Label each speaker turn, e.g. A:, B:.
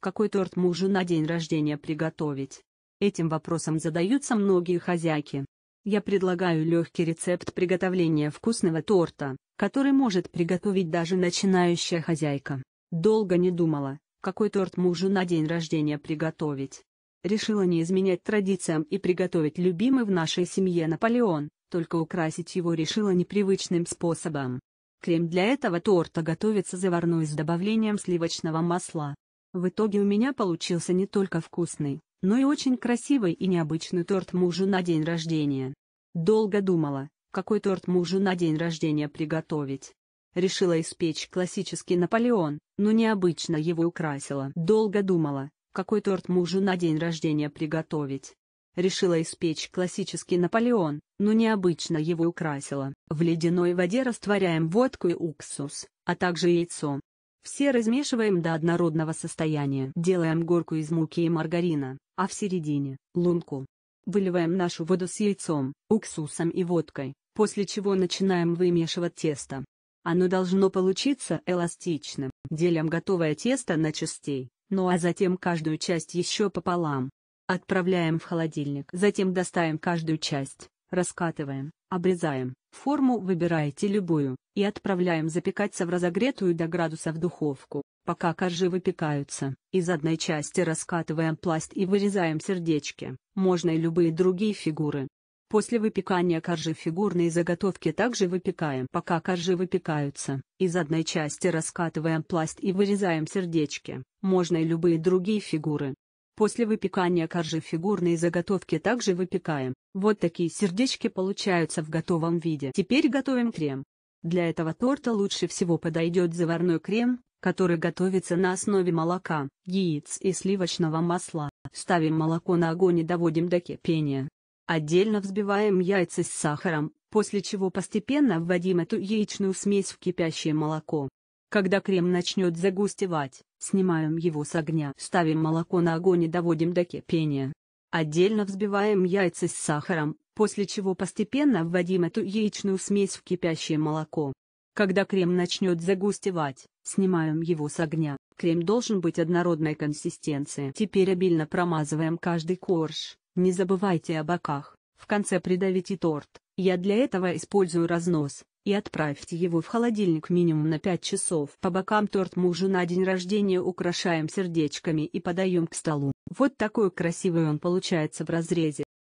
A: какой торт мужу на день рождения приготовить. Этим вопросом задаются многие хозяйки. Я предлагаю легкий рецепт приготовления вкусного торта, который может приготовить даже начинающая хозяйка. Долго не думала, какой торт мужу на день рождения приготовить. Решила не изменять традициям и приготовить любимый в нашей семье Наполеон, только украсить его решила непривычным способом. Крем для этого торта готовится заварной с добавлением сливочного масла, в итоге у меня получился не только вкусный, но и очень красивый и необычный торт мужу на день рождения. Долго думала, какой торт мужу на день рождения приготовить. Решила испечь классический Наполеон, но необычно его украсила. Долго думала, какой торт мужу на день рождения приготовить. Решила испечь классический Наполеон, но необычно его украсила. В ледяной воде растворяем водку и уксус, а также яйцо. Все размешиваем до однородного состояния. Делаем горку из муки и маргарина, а в середине – лунку. Выливаем нашу воду с яйцом, уксусом и водкой, после чего начинаем вымешивать тесто. Оно должно получиться эластичным. Делим готовое тесто на частей, ну а затем каждую часть еще пополам. Отправляем в холодильник. Затем достаем каждую часть, Раскатываем, обрезаем, форму выбираете любую, и отправляем запекаться в разогретую до градусов духовку, пока коржи выпекаются. Из одной части раскатываем пласт и вырезаем сердечки, можно и любые другие фигуры. После выпекания коржи фигурные заготовки также выпекаем. Пока коржи выпекаются, из одной части раскатываем пласт и вырезаем сердечки, можно и любые другие фигуры. После выпекания коржи фигурные заготовки также выпекаем. Вот такие сердечки получаются в готовом виде. Теперь готовим крем. Для этого торта лучше всего подойдет заварной крем, который готовится на основе молока, яиц и сливочного масла. Ставим молоко на огонь и доводим до кипения. Отдельно взбиваем яйца с сахаром, после чего постепенно вводим эту яичную смесь в кипящее молоко. Когда крем начнет загустевать, снимаем его с огня, ставим молоко на огонь и доводим до кипения. Отдельно взбиваем яйца с сахаром, после чего постепенно вводим эту яичную смесь в кипящее молоко. Когда крем начнет загустевать, снимаем его с огня. Крем должен быть однородной консистенции. Теперь обильно промазываем каждый корж, не забывайте о боках конце придавите торт, я для этого использую разнос, и отправьте его в холодильник минимум на 5 часов. По бокам торт мужу на день рождения украшаем сердечками и подаем к столу. Вот такой красивый он получается в разрезе.